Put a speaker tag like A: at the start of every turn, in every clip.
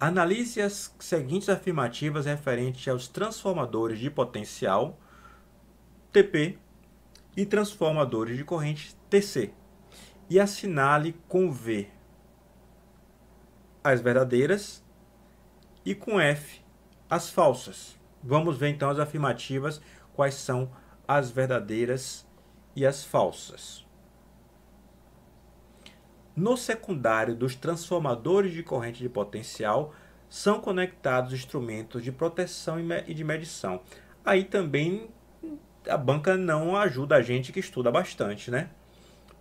A: Analise as seguintes afirmativas referentes aos transformadores de potencial TP e transformadores de corrente TC e assinale com V as verdadeiras e com F as falsas. Vamos ver então as afirmativas, quais são as verdadeiras e as falsas. No secundário dos transformadores de corrente de potencial são conectados instrumentos de proteção e de medição. Aí também a banca não ajuda a gente que estuda bastante, né?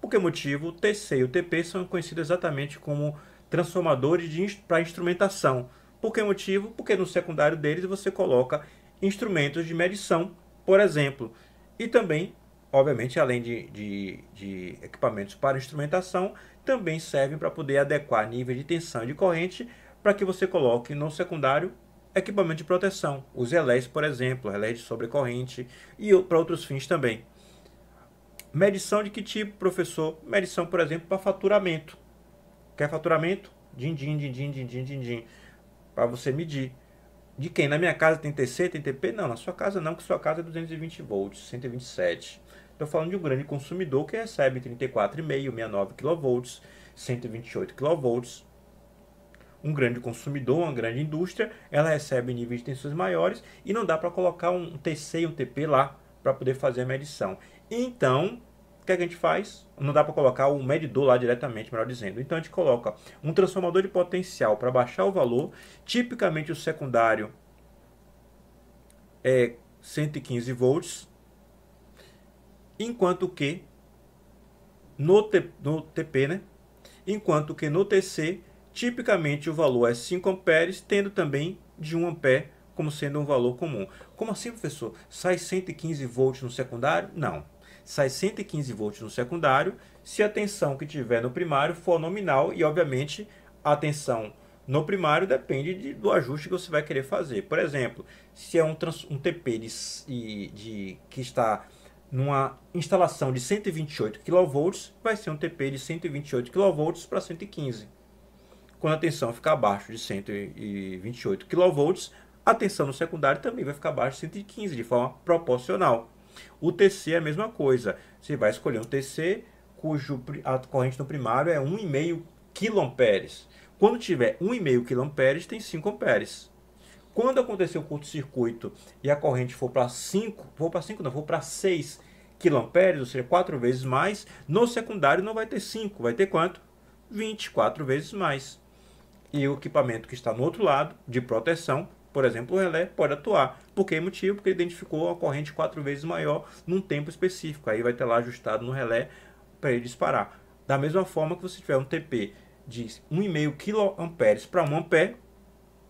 A: Por que motivo? O TC e o TP são conhecidos exatamente como transformadores para instrumentação. Por que motivo? Porque no secundário deles você coloca instrumentos de medição, por exemplo, e também obviamente, além de, de, de equipamentos para instrumentação, também servem para poder adequar nível de tensão e de corrente para que você coloque no secundário equipamento de proteção, os relés, por exemplo, relés de sobrecorrente e para outros fins também. Medição de que tipo, professor? Medição, por exemplo, para faturamento. Quer faturamento? Din, din, din, din, din, din, din, din. Para você medir. De quem? Na minha casa tem TC, tem TP? Não, na sua casa não, que sua casa é 220 volts, 127. Estou falando de um grande consumidor que recebe 34,5, 69 kV, 128 kV. Um grande consumidor, uma grande indústria, ela recebe níveis de tensões maiores e não dá para colocar um TC e um TP lá para poder fazer a medição. Então, o que, é que a gente faz? Não dá para colocar o medidor lá diretamente, melhor dizendo. Então, a gente coloca um transformador de potencial para baixar o valor. Tipicamente, o secundário é 115 volts enquanto que no, T, no TP, né? enquanto que no TC, tipicamente o valor é 5 amperes, tendo também de 1 ampere como sendo um valor comum. Como assim, professor? Sai 115 volts no secundário? Não. Sai 115 volts no secundário se a tensão que tiver no primário for nominal e, obviamente, a tensão no primário depende de, do ajuste que você vai querer fazer. Por exemplo, se é um, trans, um TP de, de, de que está numa instalação de 128 kV, vai ser um TP de 128 kV para 115. Quando a tensão ficar abaixo de 128 kV, a tensão no secundário também vai ficar abaixo de 115, de forma proporcional. O TC é a mesma coisa. Você vai escolher um TC cujo a corrente no primário é 1,5 kA. Quando tiver 1,5 kA, tem 5 amperes. Quando acontecer o curto-circuito e a corrente for para 5, for para 5 não, for para 6 kA, ou seja, 4 vezes mais, no secundário não vai ter 5, vai ter quanto? 24 vezes mais. E o equipamento que está no outro lado, de proteção, por exemplo, o relé pode atuar. Por que motivo? Porque identificou a corrente quatro vezes maior num tempo específico. Aí vai ter lá ajustado no relé para ele disparar. Da mesma forma que você tiver um TP de 1,5 kA para 1 a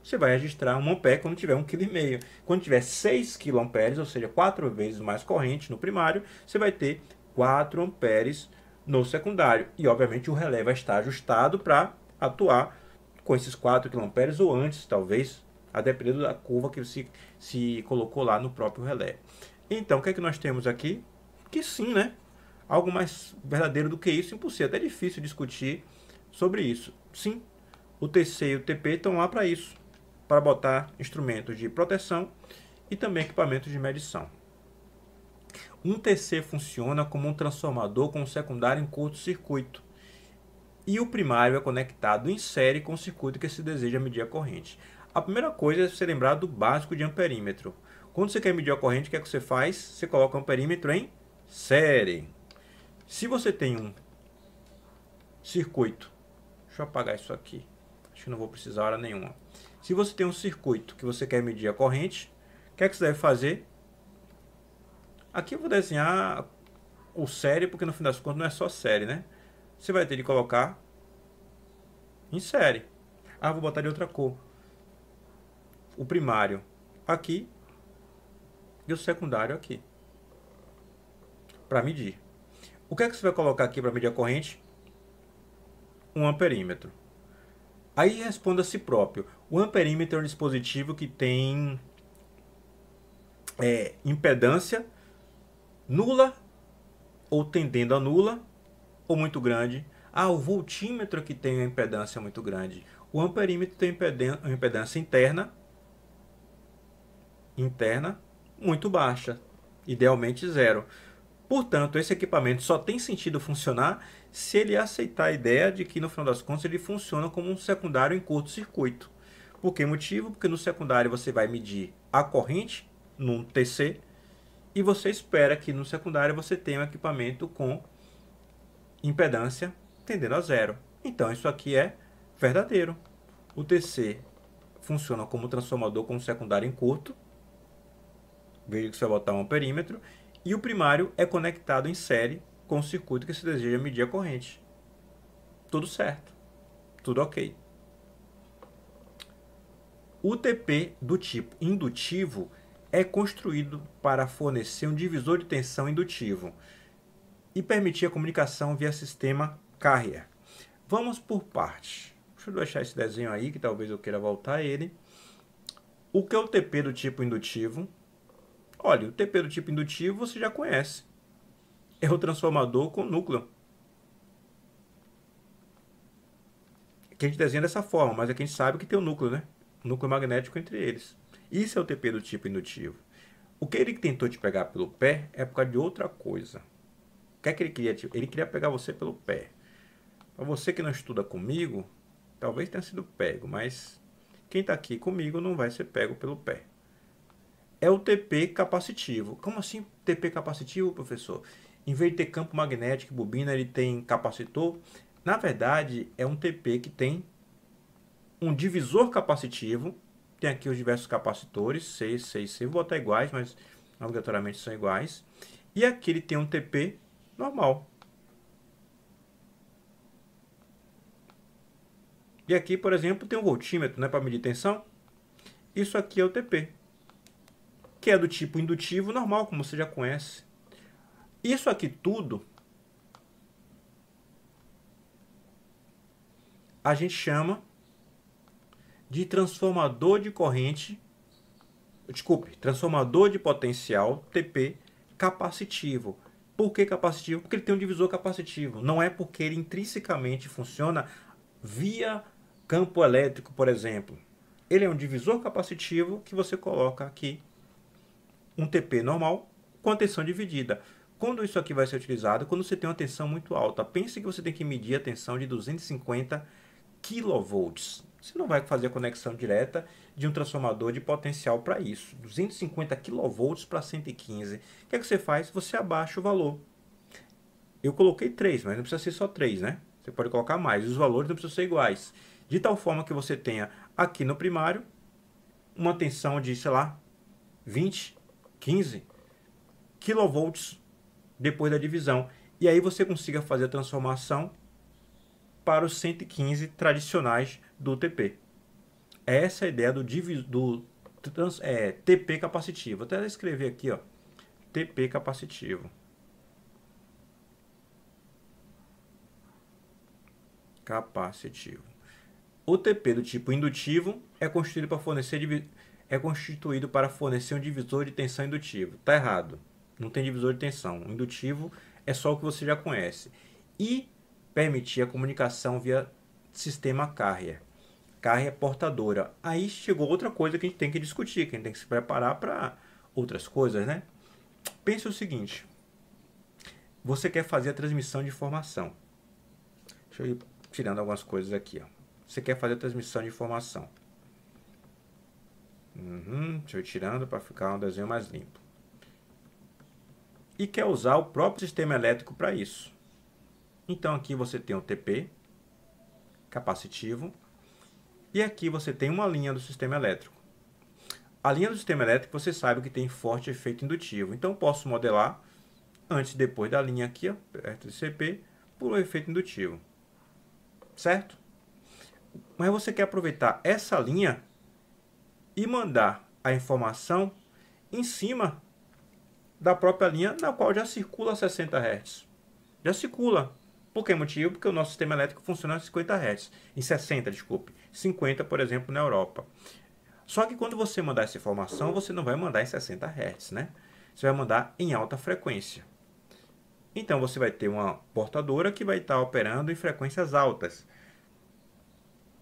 A: você vai registrar um ampere quando tiver 1,5 kg. Quando tiver 6 kA, ou seja, 4 vezes mais corrente no primário, você vai ter 4 amperes no secundário. E, obviamente, o relé vai estar ajustado para atuar com esses 4 kA ou antes, talvez, a depender da curva que se, se colocou lá no próprio relé. Então, o que é que nós temos aqui? Que sim, né? Algo mais verdadeiro do que isso, impossível. É até é difícil discutir sobre isso. Sim, o TC e o TP estão lá para isso para botar instrumentos de proteção e também equipamentos de medição. Um TC funciona como um transformador com o secundário em curto-circuito e o primário é conectado em série com o circuito que se deseja medir a corrente. A primeira coisa é ser lembrar do básico de amperímetro. Quando você quer medir a corrente, o que é que você faz? Você coloca o amperímetro em série. Se você tem um circuito, deixa eu apagar isso aqui, acho que não vou precisar hora nenhuma. Se você tem um circuito que você quer medir a corrente, o que é que você deve fazer? Aqui eu vou desenhar o série, porque no fim das contas não é só série, né? Você vai ter de colocar em série. Ah, vou botar de outra cor. O primário aqui e o secundário aqui. Para medir. O que é que você vai colocar aqui para medir a corrente? Um amperímetro. Aí responda a si próprio. O amperímetro é um dispositivo que tem é, impedância nula ou tendendo a nula ou muito grande. Ah, o voltímetro que tem a impedância muito grande. O amperímetro tem uma impedância interna, interna muito baixa, idealmente zero. Portanto, esse equipamento só tem sentido funcionar se ele aceitar a ideia de que, no final das contas, ele funciona como um secundário em curto-circuito. Por que motivo? Porque no secundário você vai medir a corrente num TC e você espera que no secundário você tenha um equipamento com impedância tendendo a zero. Então isso aqui é verdadeiro. O TC funciona como transformador com secundário em curto. Veja que você vai botar um perímetro. E o primário é conectado em série com o circuito que se deseja medir a corrente. Tudo certo. Tudo ok. O TP do tipo indutivo é construído para fornecer um divisor de tensão indutivo e permitir a comunicação via sistema carrier. Vamos por parte. Deixa eu deixar esse desenho aí, que talvez eu queira voltar ele. O que é o TP do tipo indutivo? Olha, o TP do tipo indutivo você já conhece. É o transformador com núcleo. Que a gente desenha dessa forma, mas aqui é a gente sabe que tem o um núcleo, né? núcleo magnético entre eles. Isso é o TP do tipo indutivo. O que ele tentou te pegar pelo pé é por causa de outra coisa. O que é que ele queria? Ele queria pegar você pelo pé. Para você que não estuda comigo, talvez tenha sido pego, mas quem está aqui comigo não vai ser pego pelo pé. É o TP capacitivo. Como assim TP capacitivo, professor? Em vez de ter campo magnético e bobina, ele tem capacitor. Na verdade, é um TP que tem um divisor capacitivo. Tem aqui os diversos capacitores, C, C, C. Vou botar iguais, mas obrigatoriamente são iguais. E aqui ele tem um TP normal. E aqui, por exemplo, tem um voltímetro né, para medir tensão. Isso aqui é o TP, que é do tipo indutivo normal, como você já conhece. Isso aqui tudo a gente chama de transformador de corrente, desculpe, transformador de potencial TP capacitivo. Por que capacitivo? Porque ele tem um divisor capacitivo. Não é porque ele intrinsecamente funciona via campo elétrico, por exemplo. Ele é um divisor capacitivo que você coloca aqui um TP normal com a tensão dividida. Quando isso aqui vai ser utilizado? Quando você tem uma tensão muito alta. Pense que você tem que medir a tensão de 250 kV você não vai fazer a conexão direta de um transformador de potencial para isso. 250 kV para 115. O que, é que você faz? Você abaixa o valor. Eu coloquei 3, mas não precisa ser só 3, né? Você pode colocar mais. Os valores não precisam ser iguais. De tal forma que você tenha aqui no primário uma tensão de, sei lá, 20, 15 kV depois da divisão. E aí você consiga fazer a transformação para os 115 tradicionais do TP. Essa é a ideia do, do trans, é, TP capacitivo. Vou até escrever aqui, ó, TP capacitivo. Capacitivo. O TP do tipo indutivo é constituído para fornecer é constituído para fornecer um divisor de tensão indutivo. Tá errado. Não tem divisor de tensão. O indutivo é só o que você já conhece. E permitir a comunicação via sistema carrier carne é portadora. Aí chegou outra coisa que a gente tem que discutir, que a gente tem que se preparar para outras coisas, né? Pense o seguinte: você quer fazer a transmissão de informação. Deixa eu ir tirando algumas coisas aqui. Ó. Você quer fazer a transmissão de informação. Uhum, deixa eu ir tirando para ficar um desenho mais limpo. E quer usar o próprio sistema elétrico para isso. Então aqui você tem um TP capacitivo e aqui você tem uma linha do sistema elétrico. A linha do sistema elétrico você sabe que tem forte efeito indutivo. Então posso modelar antes e depois da linha aqui, perto de CP, por um efeito indutivo. Certo? Mas você quer aproveitar essa linha e mandar a informação em cima da própria linha na qual já circula 60 Hz. Já circula. Por que motivo? Porque o nosso sistema elétrico funciona em 50 Hz, em 60, desculpe, 50, por exemplo, na Europa. Só que quando você mandar essa informação, você não vai mandar em 60 Hz, né? Você vai mandar em alta frequência. Então você vai ter uma portadora que vai estar operando em frequências altas.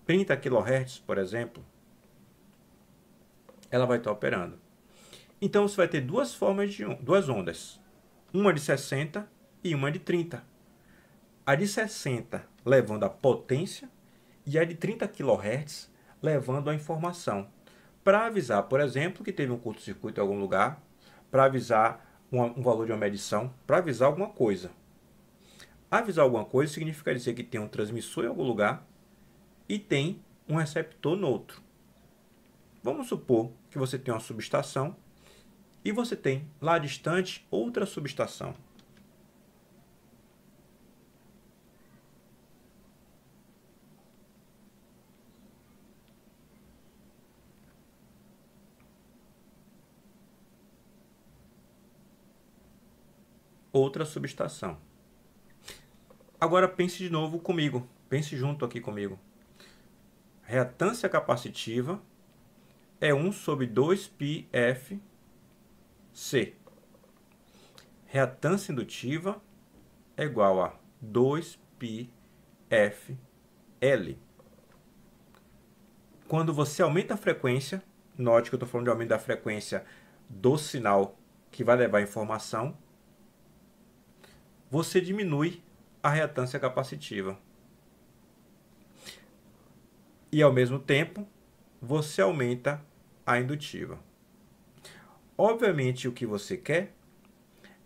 A: 30 kHz, por exemplo, ela vai estar operando. Então você vai ter duas formas de duas ondas, uma de 60 e uma de 30. A de 60 levando a potência e a de 30 kHz levando a informação. Para avisar, por exemplo, que teve um curto-circuito em algum lugar, para avisar uma, um valor de uma medição, para avisar alguma coisa. Avisar alguma coisa significa dizer que tem um transmissor em algum lugar e tem um receptor no outro. Vamos supor que você tem uma subestação e você tem lá distante outra subestação. outra subestação. Agora pense de novo comigo, pense junto aqui comigo. Reatância capacitiva é 1 sobre 2πfC. Reatância indutiva é igual a 2πfL. Quando você aumenta a frequência, note que eu estou falando de aumento da frequência do sinal que vai levar informação, você diminui a reatância capacitiva. E ao mesmo tempo, você aumenta a indutiva. Obviamente, o que você quer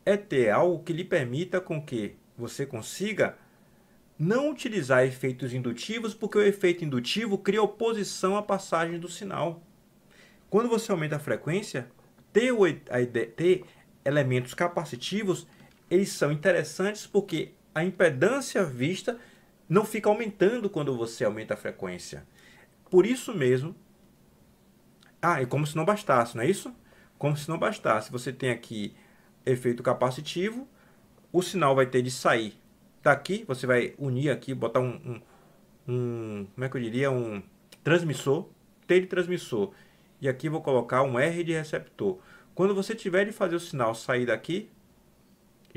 A: é ter algo que lhe permita com que você consiga não utilizar efeitos indutivos, porque o efeito indutivo cria oposição à passagem do sinal. Quando você aumenta a frequência, ter, o, ter elementos capacitivos eles são interessantes porque a impedância vista não fica aumentando quando você aumenta a frequência. Por isso mesmo. Ah, é como se não bastasse, não é isso? Como se não bastasse. Você tem aqui efeito capacitivo, o sinal vai ter de sair daqui, você vai unir aqui, botar um, um, um como é que eu diria, um transmissor, T de transmissor. E aqui vou colocar um R de receptor. Quando você tiver de fazer o sinal sair daqui,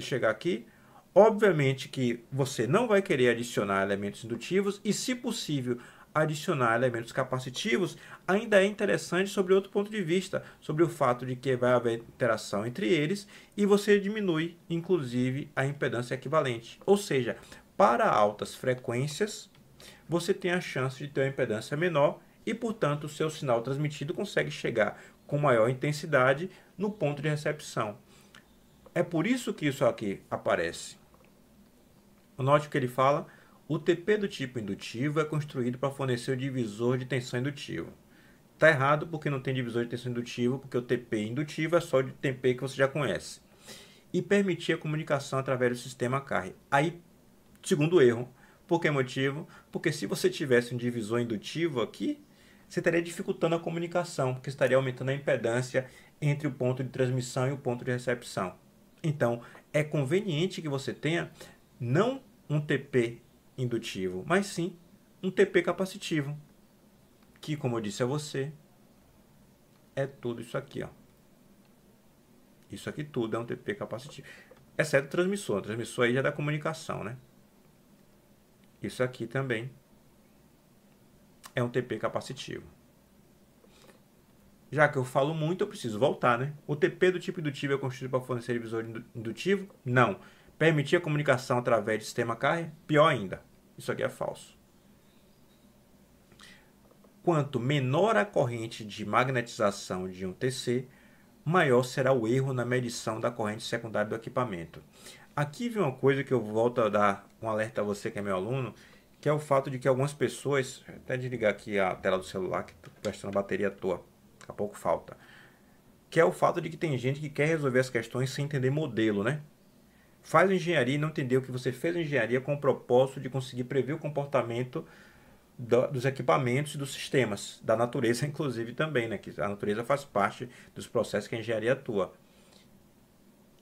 A: que chegar aqui. Obviamente que você não vai querer adicionar elementos indutivos e, se possível, adicionar elementos capacitivos ainda é interessante sobre outro ponto de vista, sobre o fato de que vai haver interação entre eles e você diminui, inclusive, a impedância equivalente. Ou seja, para altas frequências, você tem a chance de ter uma impedância menor e, portanto, o seu sinal transmitido consegue chegar com maior intensidade no ponto de recepção. É por isso que isso aqui aparece. Note o que ele fala. O TP do tipo indutivo é construído para fornecer o divisor de tensão indutivo. Está errado porque não tem divisor de tensão indutivo, porque o TP indutivo é só o TP que você já conhece. E permitir a comunicação através do sistema CARRE. Aí, segundo erro. Por que motivo? Porque se você tivesse um divisor indutivo aqui, você estaria dificultando a comunicação, porque estaria aumentando a impedância entre o ponto de transmissão e o ponto de recepção. Então, é conveniente que você tenha não um TP indutivo, mas sim um TP capacitivo, que, como eu disse a você, é tudo isso aqui, ó. Isso aqui tudo é um TP capacitivo. Exceto o transmissor. O transmissor aí já é da comunicação, né? Isso aqui também é um TP capacitivo. Já que eu falo muito, eu preciso voltar, né? O TP do tipo indutivo é construído para fornecer divisor indutivo? Não. Permitir a comunicação através de sistema carrier? É pior ainda. Isso aqui é falso. Quanto menor a corrente de magnetização de um TC, maior será o erro na medição da corrente secundária do equipamento. Aqui vem uma coisa que eu volto a dar um alerta a você que é meu aluno, que é o fato de que algumas pessoas, até desligar aqui a tela do celular que estou tá prestando a bateria à toa daqui a pouco falta, que é o fato de que tem gente que quer resolver as questões sem entender modelo, né? Faz engenharia e não entendeu que você fez engenharia com o propósito de conseguir prever o comportamento do, dos equipamentos e dos sistemas, da natureza inclusive também, né? Que a natureza faz parte dos processos que a engenharia atua.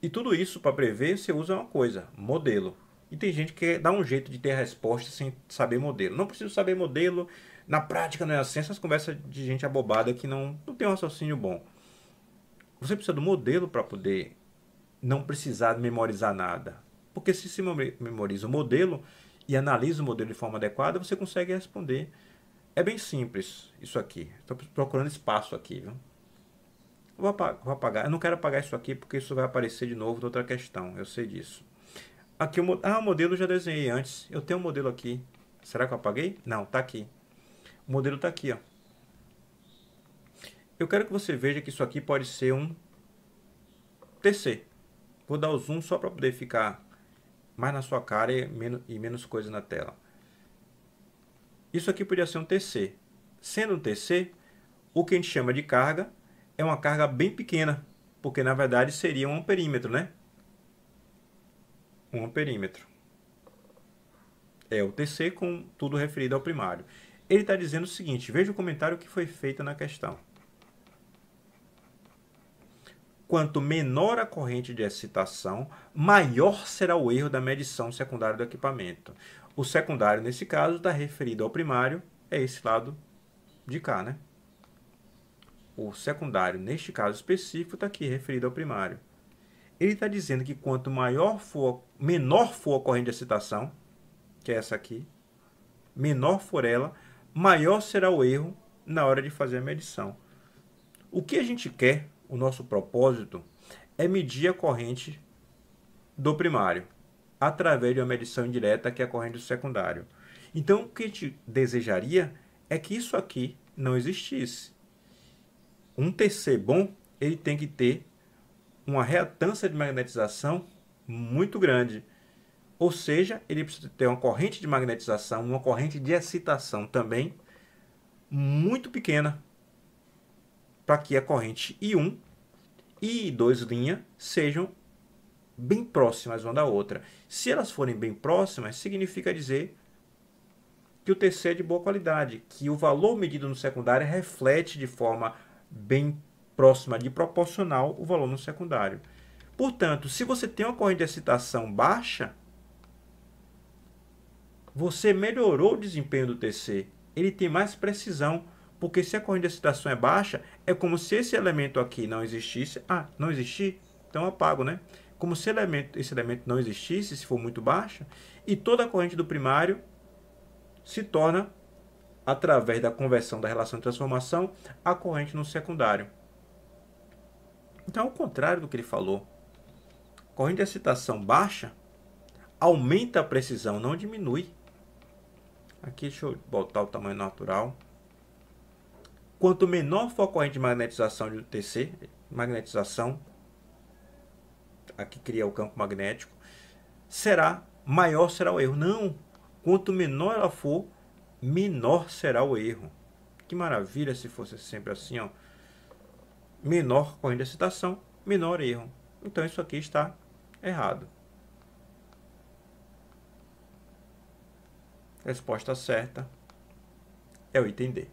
A: E tudo isso para prever, você usa uma coisa, modelo. E tem gente que dá um jeito de ter a resposta sem saber modelo. Não preciso saber modelo, na prática não é assim, essas conversas de gente abobada que não, não tem um raciocínio bom. Você precisa do modelo para poder não precisar memorizar nada. Porque se se memoriza o modelo e analisa o modelo de forma adequada, você consegue responder. É bem simples isso aqui. Estou procurando espaço aqui. Viu? Vou apagar, vou apagar. Eu não quero apagar isso aqui porque isso vai aparecer de novo em outra questão. Eu sei disso. Aqui o, ah, o modelo eu já desenhei antes. Eu tenho um modelo aqui. Será que eu apaguei? Não, está aqui. O modelo está aqui, ó. Eu quero que você veja que isso aqui pode ser um TC. Vou dar o zoom só para poder ficar mais na sua cara e menos, e menos coisa na tela. Isso aqui podia ser um TC. Sendo um TC, o que a gente chama de carga é uma carga bem pequena, porque na verdade seria um amperímetro, né? Um amperímetro. É o TC com tudo referido ao primário. Ele está dizendo o seguinte: veja o comentário que foi feito na questão. Quanto menor a corrente de excitação, maior será o erro da medição secundária do equipamento. O secundário, nesse caso, está referido ao primário, é esse lado de cá, né? O secundário, neste caso específico, está aqui referido ao primário. Ele está dizendo que quanto maior for, menor for a corrente de excitação, que é essa aqui, menor for ela, maior será o erro na hora de fazer a medição. O que a gente quer, o nosso propósito, é medir a corrente do primário através de uma medição indireta que é a corrente do secundário. Então, o que a gente desejaria é que isso aqui não existisse. Um TC bom, ele tem que ter uma reatância de magnetização muito grande. Ou seja, ele precisa ter uma corrente de magnetização, uma corrente de excitação também muito pequena para que a corrente I1 e I2 linha sejam bem próximas uma da outra. Se elas forem bem próximas, significa dizer que o TC é de boa qualidade, que o valor medido no secundário reflete de forma bem próxima de proporcional o valor no secundário. Portanto, se você tem uma corrente de excitação baixa, você melhorou o desempenho do TC. Ele tem mais precisão, porque se a corrente de excitação é baixa, é como se esse elemento aqui não existisse. Ah, não existir? Então apago, né? Como se elemento, esse elemento não existisse, se for muito baixa, e toda a corrente do primário se torna, através da conversão da relação de transformação, a corrente no secundário. Então é o contrário do que ele falou. Corrente de excitação baixa aumenta a precisão, não diminui. Aqui deixa eu botar o tamanho natural. Quanto menor for a corrente de magnetização do TC, magnetização, aqui cria o campo magnético, será maior será o erro. Não, quanto menor ela for, menor será o erro. Que maravilha se fosse sempre assim, ó. Menor corrente de excitação, menor erro. Então isso aqui está errado. Resposta certa é o item D.